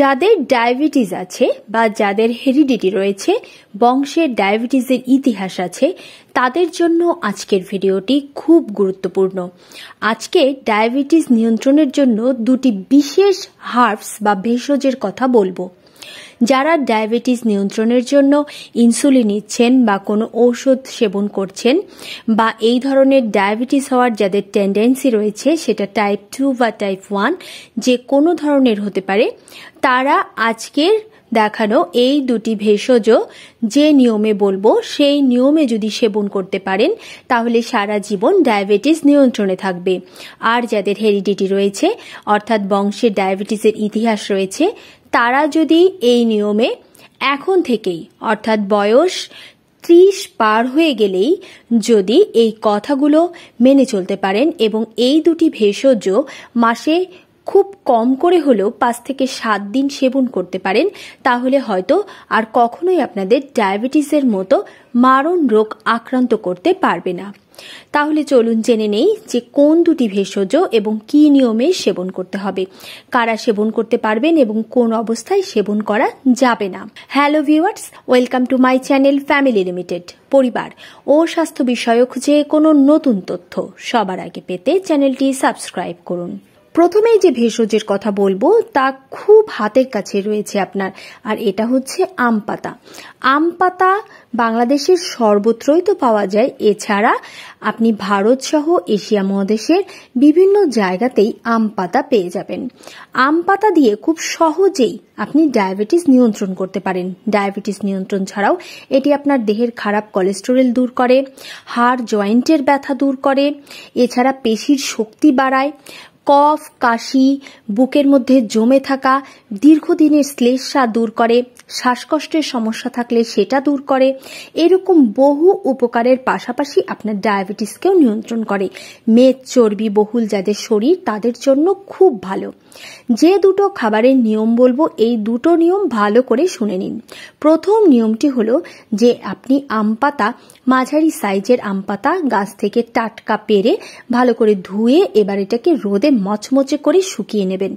যাদের ডায়াবেটিস আছে বা যাদের হেরিডিটি রয়েছে বংশের ডায়াবেটিসের ইতিহাস আছে তাদের জন্য আজকের ভিডিওটি খুব গুরুত্বপূর্ণ আজকে ডায়াবেটিস নিয়ন্ত্রণের জন্য দুটি বিশেষ হার্বস বা ভেষজের কথা বলবো যারা ডায়াবেটিস নিয়ন্ত্রণের জন্য ইনসুলিন নিচ্ছেন বা কোনো ঔষধ সেবন করছেন বা এই ধরনের ডায়াবেটিস হওয়ার যাদের টেন্ডেন্সি রয়েছে সেটা টাইপ টু বা টাইপ ওয়ান যে কোনো ধরনের হতে পারে তারা আজকের দেখানো এই দুটি ভেষজ যে নিয়মে বলবো সেই নিয়মে যদি সেবন করতে পারেন তাহলে সারা জীবন ডায়াবেটিস নিয়ন্ত্রণে থাকবে আর যাদের হেরিডিটি রয়েছে অর্থাৎ বংশে ডায়াবেটিসের ইতিহাস রয়েছে তারা যদি এই নিয়মে এখন থেকেই অর্থাৎ বয়স ত্রিশ পার হয়ে গেলেই যদি এই কথাগুলো মেনে চলতে পারেন এবং এই দুটি ভেষজ মাসে খুব কম করে হলেও পাঁচ থেকে সাত দিন সেবন করতে পারেন তাহলে হয়তো আর কখনোই আপনাদের ডায়াবেটিসের মতো মারণ রোগ আক্রান্ত করতে পারবে না তাহলে চলুন জেনে নেই যে কোন দুটি ভেষজ এবং কি নিয়মে সেবন করতে হবে কারা সেবন করতে পারবেন এবং কোন অবস্থায় সেবন করা যাবে না hello viewers welcome to my channel family limited পরিবার ও স্বাস্থ্য বিষয়ক যে কোনো নতুন তথ্য সবার আগে পেতে চ্যানেলটি সাবস্ক্রাইব করুন প্রথমেই যে ভেষজের কথা বলবো তা খুব হাতের কাছে রয়েছে আপনার আর এটা হচ্ছে আম পাতা আম পাতা বাংলাদেশের সর্বত্রই তো পাওয়া যায় এছাড়া আপনি ভারত সহ এশিয়া মহাদেশের বিভিন্ন জায়গাতেই আম পাতা পেয়ে যাবেন আম পাতা দিয়ে খুব সহজেই আপনি ডায়াবেটিস নিয়ন্ত্রণ করতে পারেন ডায়াবেটিস নিয়ন্ত্রণ ছাড়াও এটি আপনার দেহের খারাপ কোলেস্টেরল দূর করে হাড় জয়েন্টের ব্যথা দূর করে এছাড়া পেশির শক্তি বাড়ায় কফ কাশি বুকের মধ্যে জমে থাকা দীর্ঘদিনের শ্লেষা দূর করে শ্বাসকষ্টের সমস্যা থাকলে সেটা দূর করে এরকম বহু উপকারের পাশাপাশি আপনার ডায়াবেটিসকেও নিয়ন্ত্রণ করে মেদ চর্বি বহুল যাদের শরীর তাদের জন্য খুব ভালো যে দুটো খাবারের নিয়ম বলবো এই দুটো নিয়ম ভালো করে শুনে নিন প্রথম নিয়মটি হলো যে আপনি আম পাতা মাঝারি সাইজের আম পাতা গাছ থেকে টাটকা পেরে ভালো করে ধুয়ে এবার এটাকে রোদে মচমচে করে শুকিয়ে নেবেন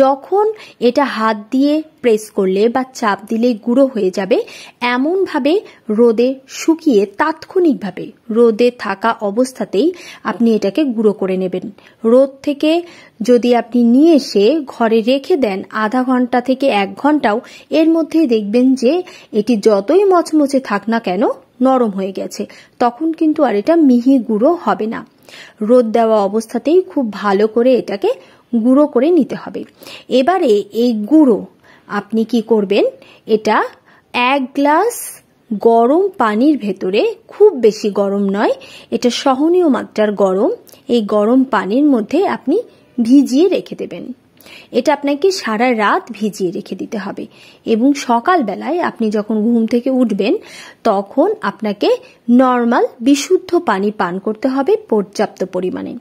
যখন এটা হাত দিয়ে প্রেস করলে বা চাপ দিলে গুঁড়ো হয়ে যাবে এমনভাবে রোদে শুকিয়ে তাৎক্ষণিকভাবে রোদে থাকা অবস্থাতেই আপনি এটাকে গুঁড়ো করে নেবেন রোদ থেকে যদি আপনি নিয়ে এসে ঘরে রেখে দেন আধা ঘন্টা থেকে এক ঘন্টাও এর মধ্যে দেখবেন যে এটি যতই মচমচে থাক না কেন নরম হয়ে গেছে তখন কিন্তু আর এটা মিহি গুঁড়ো হবে না রোদ দেওয়া অবস্থাতেই খুব ভালো করে এটাকে গুঁড়ো করে নিতে হবে এবারে এই গুঁড়ো আপনি কি করবেন এটা এক গ্লাস গরম পানির ভেতরে খুব বেশি গরম নয় এটা সহনীয় মাত্রার গরম এই গরম পানির মধ্যে আপনি ভিজিয়ে রেখে দেবেন এটা আপনাকে সারা রাত ভিজিয়ে রেখে দিতে হবে এবং সকালবেলায় আপনি যখন ঘুম থেকে উঠবেন তখন আপনাকে নর্মাল বিশুদ্ধ পানি পান করতে হবে পর্যাপ্ত পরিমাণে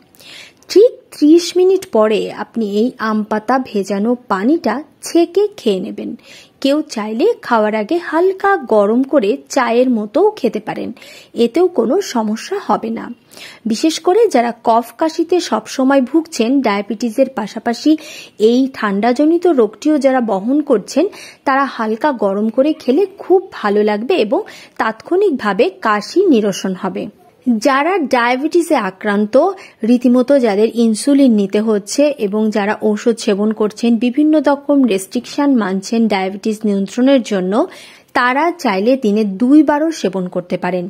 ঠিক ত্রিশ মিনিট পরে আপনি এই আম পাতা ভেজানো পানিটা ছেঁকে খেয়ে নেবেন কেউ চাইলে খাওয়ার আগে হালকা গরম করে চায়ের মতোও খেতে পারেন এতেও কোনো সমস্যা হবে না বিশেষ করে যারা কফ কাশিতে সবসময় ভুগছেন ডায়াবেটিসের পাশাপাশি এই ঠান্ডাজনিত রোগটিও যারা বহন করছেন তারা হালকা গরম করে খেলে খুব ভালো লাগবে এবং তাৎক্ষণিকভাবে কাশি নিরসন হবে যারা ডায়াবেটিসে আক্রান্ত রীতিমতো যাদের ইনসুলিন নিতে হচ্ছে এবং যারা ঔষধ সেবন করছেন বিভিন্ন রকম রেস্ট্রিকশন মানছেন ডায়াবেটিস নিয়ন্ত্রণের জন্য তারা চাইলে দিনে দুইবারও সেবন করতে পারেন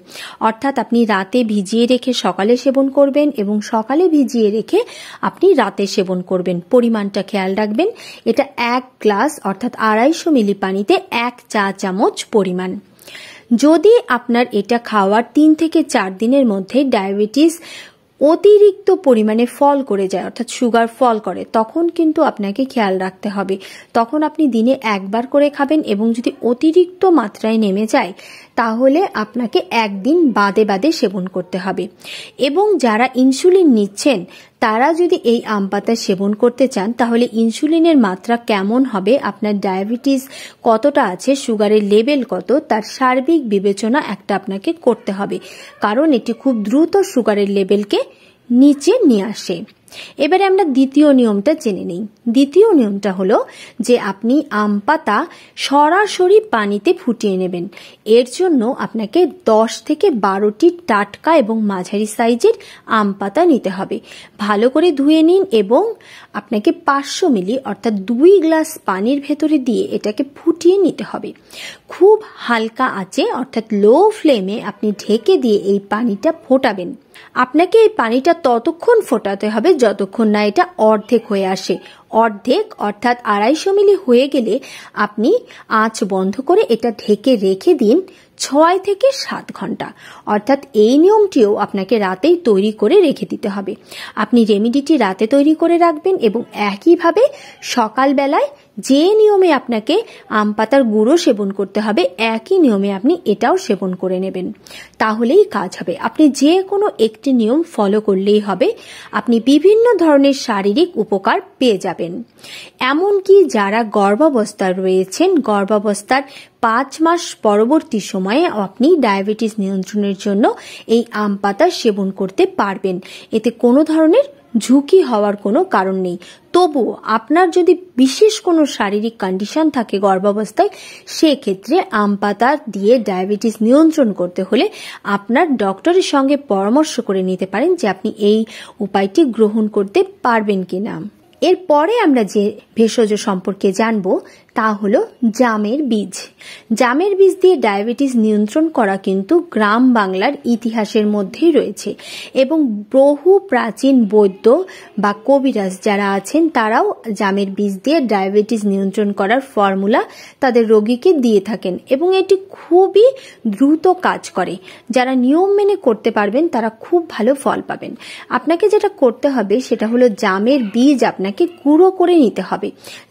অর্থাৎ আপনি রাতে ভিজিয়ে রেখে সকালে সেবন করবেন এবং সকালে ভিজিয়ে রেখে আপনি রাতে সেবন করবেন পরিমাণটা খেয়াল রাখবেন এটা এক গ্লাস অর্থাৎ আড়াইশো মিলি পানিতে এক চা চামচ পরিমাণ যদি আপনার এটা খাওয়ার তিন থেকে চার দিনের মধ্যে ডায়াবেটিস অতিরিক্ত পরিমাণে ফল করে যায় অর্থাৎ সুগার ফল করে তখন কিন্তু আপনাকে খেয়াল রাখতে হবে তখন আপনি দিনে একবার করে খাবেন এবং যদি অতিরিক্ত মাত্রায় নেমে যায় তাহলে আপনাকে একদিন বাদে বাদে সেবন করতে হবে এবং যারা ইনসুলিন নিচ্ছেন তারা যদি এই আম পাতা সেবন করতে চান তাহলে ইনসুলিনের মাত্রা কেমন হবে আপনার ডায়াবেটিস কতটা আছে সুগারের লেভেল কত তার সার্বিক বিবেচনা একটা আপনাকে করতে হবে কারণ এটি খুব দ্রুত সুগারের লেভেলকে নিচে নিয়ে আসে এবারে আমরা দ্বিতীয় নিয়মটা জেনে নিই দ্বিতীয় নিয়মটা হলো যে আপনি আম পাতা সরাসরি পানিতে ফুটিয়ে নেবেন এর জন্য আপনাকে দশ থেকে বারোটি টাটকা এবং মাঝারি সাইজের আম পাতা নিতে হবে ভালো করে ধুয়ে নিন এবং আপনাকে পাঁচশো মিলি অর্থাৎ দুই গ্লাস পানির ভেতরে দিয়ে এটাকে ফুটিয়ে নিতে হবে খুব হালকা আঁচে অর্থাৎ লো ফ্লেমে আপনি ঢেকে দিয়ে এই পানিটা ফোটাবেন আপনাকে এই পানিটা ততক্ষণ ফোটাতে হবে যতক্ষণ না এটা অর্ধেক হয়ে আসে অর্ধেক অর্থাৎ আড়াইশো মিলি হয়ে গেলে আপনি আঁচ বন্ধ করে এটা ঢেকে রেখে দিন ছয় থেকে সাত ঘন্টা অর্থাৎ এই নিয়মটিও আপনাকে রাতেই তৈরি করে রেখে দিতে হবে আপনি রেমিডিটি রাতে তৈরি করে রাখবেন এবং একইভাবে সকালবেলায় যে নিয়মে আপনাকে আম পাতার গুঁড়ো সেবন করতে হবে একই নিয়মে আপনি এটাও সেবন করে নেবেন তাহলেই কাজ হবে আপনি যে কোনো একটি নিয়ম ফলো করলেই হবে আপনি বিভিন্ন ধরনের শারীরিক উপকার পেয়ে যাবেন এমনকি যারা গর্ভাবস্থায় রয়েছেন গর্ভাবস্থার পাঁচ মাস পরবর্তী সময়ে আপনি ডায়াবেটিস নিয়ন্ত্রণের জন্য এই আম পাতা সেবন করতে পারবেন এতে কোনো ধরনের ঝুঁকি হওয়ার কোনো কারণ নেই তবুও আপনার যদি বিশেষ কোনো শারীরিক কন্ডিশন থাকে গর্ভাবস্থায় সেক্ষেত্রে আম পাতা দিয়ে ডায়াবেটিস নিয়ন্ত্রণ করতে হলে আপনার ডক্টরের সঙ্গে পরামর্শ করে নিতে পারেন যে আপনি এই উপায়টি গ্রহণ করতে পারবেন কিনা এরপরে আমরা যে ভেষজ সম্পর্কে জানব তা হলো জামের বীজ জামের বীজ দিয়ে ডায়াবেটিস নিয়ন্ত্রণ করা কিন্তু গ্রাম বাংলার ইতিহাসের মধ্যেই রয়েছে এবং বহু প্রাচীন বৈদ্য বা কবিরাজ যারা আছেন তারাও জামের বীজ দিয়ে ডায়াবেটিস নিয়ন্ত্রণ করার ফর্মুলা তাদের রোগীকে দিয়ে থাকেন এবং এটি খুবই দ্রুত কাজ করে যারা নিয়ম মেনে করতে পারবেন তারা খুব ভালো ফল পাবেন আপনাকে যেটা করতে হবে সেটা হলো জামের বীজ আপনাকে গুঁড়ো করে নিতে হবে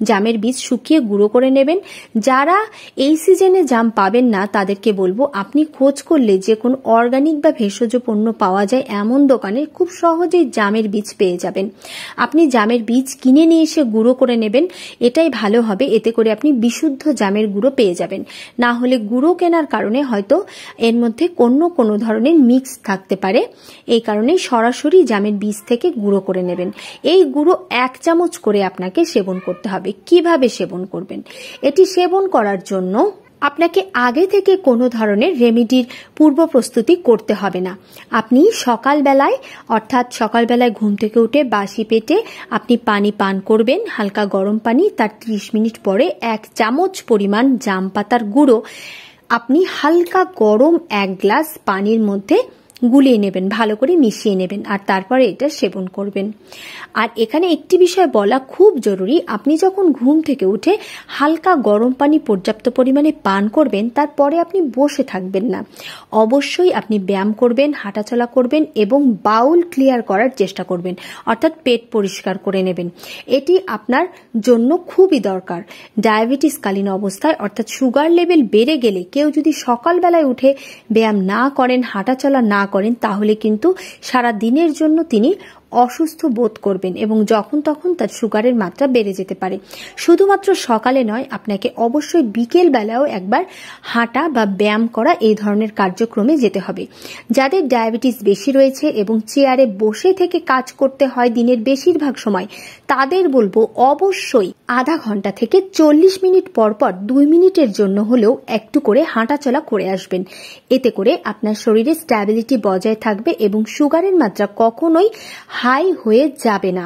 জামের বীজ শুকিয়ে গুঁড়ো করে নেবেন যারা এই সিজনে জাম পাবেন না তাদেরকে বলবো আপনি খোঁজ করলে যে কোনো অর্গানিক বা ভেষজ পণ্য পাওয়া যায় এমন দোকানে খুব সহজেই জামের বীজ পেয়ে যাবেন আপনি জামের বীজ কিনে নিয়ে এসে গুঁড়ো করে নেবেন এটাই ভালো হবে এতে করে আপনি বিশুদ্ধ জামের গুঁড়ো পেয়ে যাবেন না হলে গুঁড়ো কেনার কারণে হয়তো এর মধ্যে অন্য কোনো ধরনের মিক্স থাকতে পারে এই কারণে সরাসরি জামের বীজ থেকে গুঁড়ো করে নেবেন এই গুঁড়ো এক চামচ করে আপনাকে সেবন করতে হবে কিভাবে সেবন করবেন এটি সেবন করার জন্য আপনাকে আগে থেকে কোনো ধরনের রেমিডির পূর্ব প্রস্তুতি করতে হবে না আপনি সকালবেলায় অর্থাৎ সকালবেলায় ঘুম থেকে উঠে বাসি পেটে আপনি পানি পান করবেন হালকা গরম পানি তার 30 মিনিট পরে এক চামচ পরিমাণ জাম পাতার গুঁড়ো আপনি হালকা গরম এক গ্লাস পানির মধ্যে গুলিয়ে নেবেন ভালো করে মিশিয়ে নেবেন আর তারপরে এটা সেবন করবেন আর এখানে একটি বিষয় বলা খুব জরুরি আপনি যখন ঘুম থেকে উঠে হালকা গরম পানি পর্যাপ্ত পরিমাণে পান করবেন তারপরে আপনি বসে থাকবেন না অবশ্যই আপনি ব্যায়াম করবেন হাঁটাচলা করবেন এবং বাউল ক্লিয়ার করার চেষ্টা করবেন অর্থাৎ পেট পরিষ্কার করে নেবেন এটি আপনার জন্য খুবই দরকার ডায়াবেটিসকালীন অবস্থায় অর্থাৎ সুগার লেভেল বেড়ে গেলে কেউ যদি সকালবেলায় উঠে ব্যায়াম না করেন হাঁটাচলা না করেন তাহলে কিন্তু সারা দিনের জন্য তিনি অসুস্থ বোধ করবেন এবং যখন তখন তার সুগারের মাত্রা বেড়ে যেতে পারে শুধুমাত্র সকালে নয় আপনাকে অবশ্যই বিকেল বেলাও একবার হাঁটা বা ব্যায়াম করা এই ধরনের কার্যক্রমে যেতে হবে যাদের ডায়াবেটিস বেশি রয়েছে এবং চেয়ারে বসে থেকে কাজ করতে হয় দিনের বেশিরভাগ সময় তাদের বলবো অবশ্যই আধা ঘন্টা থেকে চল্লিশ মিনিট পরপর দুই মিনিটের জন্য হলেও একটু করে হাঁটাচলা করে আসবেন এতে করে আপনার শরীরে স্ট্যাবিলিটি বজায় থাকবে এবং সুগারের মাত্রা কখনোই হাই হয়ে যাবে না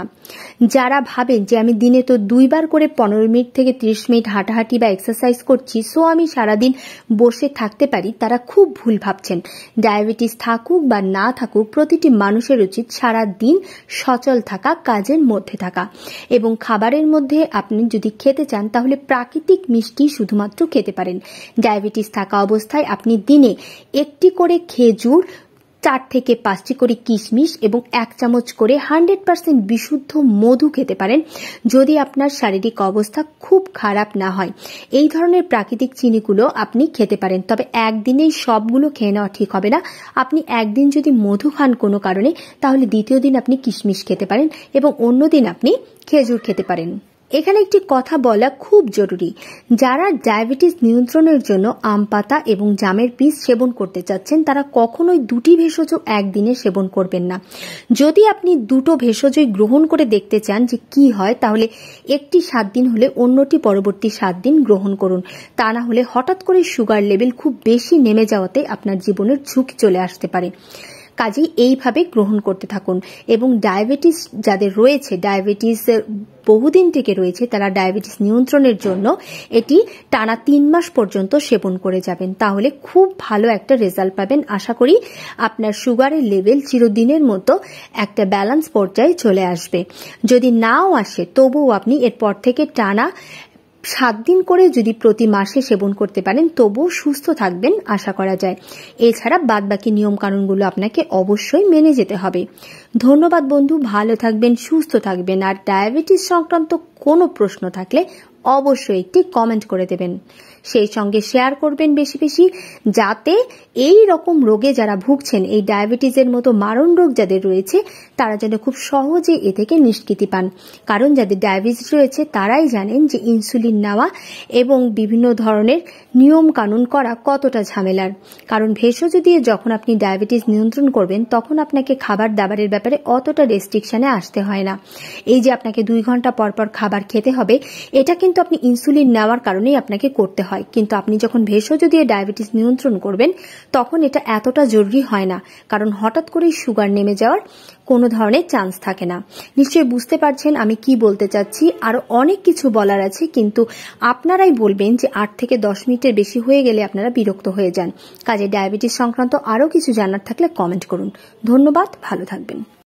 যারা ভাবেন যে আমি দিনে তো দুইবার করে পনেরো মিনিট থেকে ত্রিশ মিনিট হাঁটাহাঁটি বা এক্সারসাইজ করছি সো আমি সারাদিন বসে থাকতে পারি তারা খুব ভুল ভাবছেন ডায়াবেটিস থাকুক বা না থাকুক প্রতিটি মানুষের উচিত সারাদিন সচল থাকা কাজের মধ্যে থাকা এবং খাবারের মধ্যে আপনি যদি খেতে চান তাহলে প্রাকৃতিক মিষ্টি শুধুমাত্র খেতে পারেন ডায়াবেটিস থাকা অবস্থায় আপনি দিনে একটি করে খেজুর চার থেকে পাঁচটি করে কিশমিশ এবং এক চামচ করে হান্ড্রেড পার্সেন্ট বিশুদ্ধ মধু খেতে পারেন যদি আপনার শারীরিক অবস্থা খুব খারাপ না হয় এই ধরনের প্রাকৃতিক চিনিগুলো আপনি খেতে পারেন তবে একদিনেই সবগুলো খেয়ে নেওয়া ঠিক হবে না আপনি একদিন যদি মধু খান কোনো কারণে তাহলে দ্বিতীয় দিন আপনি কিশমিশ খেতে পারেন এবং অন্য দিন আপনি খেজুর খেতে পারেন এখানে একটি কথা বলা খুব জরুরি যারা ডায়াবেটিস নিয়ন্ত্রণের জন্য আম পাতা এবং জামের পিস সেবন করতে চাচ্ছেন তারা কখনোই দুটি ভেষজ একদিনে সেবন করবেন না যদি আপনি দুটো ভেষজই গ্রহণ করে দেখতে চান যে কি হয় তাহলে একটি সাত দিন হলে অন্যটি পরবর্তী সাত দিন গ্রহণ করুন তা না হলে হঠাৎ করে সুগার লেভেল খুব বেশি নেমে যাওয়াতে আপনার জীবনের ঝুঁকি চলে আসতে পারে কাজেই এইভাবে গ্রহণ করতে থাকুন এবং ডায়াবেটিস যাদের রয়েছে ডায়াবেটিস বহুদিন থেকে রয়েছে তারা ডায়াবেটিস নিয়ন্ত্রণের জন্য এটি টানা তিন মাস পর্যন্ত সেবন করে যাবেন তাহলে খুব ভালো একটা রেজাল্ট পাবেন আশা করি আপনার সুগারের লেভেল চিরদিনের মতো একটা ব্যালেন্স পর্যায়ে চলে আসবে যদি নাও আসে তবুও আপনি এরপর থেকে টানা সাত দিন করে যদি প্রতি মাসে সেবন করতে পারেন তবুও সুস্থ থাকবেন আশা করা যায় এছাড়া বাদবাকি নিয়মকানুনগুলো আপনাকে অবশ্যই মেনে যেতে হবে ধন্যবাদ বন্ধু ভালো থাকবেন সুস্থ থাকবেন আর ডায়াবেটিস সংক্রান্ত কোনো প্রশ্ন থাকলে অবশ্যই একটি কমেন্ট করে দেবেন সেই সঙ্গে শেয়ার করবেন বেশি বেশি যাতে এই রকম রোগে যারা ভুগছেন এই ডায়াবেটিসের মতো মারণ রোগ যাদের রয়েছে তারা যেন খুব সহজে এ থেকে নিষ্কৃতি পান কারণ যাদের ডায়াবেটিস রয়েছে তারাই জানেন যে ইনসুলিন নেওয়া এবং বিভিন্ন ধরনের নিয়ম কানুন করা কতটা ঝামেলার কারণ ভেষজ দিয়ে যখন আপনি ডায়াবেটিস নিয়ন্ত্রণ করবেন তখন আপনাকে খাবার দাবারের ব্যাপারে অতটা রেস্ট্রিকশনে আসতে হয় না এই যে আপনাকে দুই ঘন্টা পরপর খাবার খেতে হবে এটা কিন্তু আপনি ইনসুলিন নেওয়ার কারণেই আপনাকে করতে হয় কিন্তু আপনি যখন ভেষজ দিয়ে ডায়াবেটিস নিয়ন্ত্রণ করবেন তখন এটা এতটা জরুরি হয় না কারণ হঠাৎ করেই সুগার নেমে যাওয়ার কোনো ধরনের চান্স থাকে না নিশ্চয়ই বুঝতে পারছেন আমি কি বলতে চাচ্ছি আরও অনেক কিছু বলার আছে কিন্তু আপনারাই বলবেন যে আট থেকে দশ মিনিটের বেশি হয়ে গেলে আপনারা বিরক্ত হয়ে যান কাজে ডায়াবেটিস সংক্রান্ত আরও কিছু জানার থাকলে কমেন্ট করুন ধন্যবাদ ভালো থাকবেন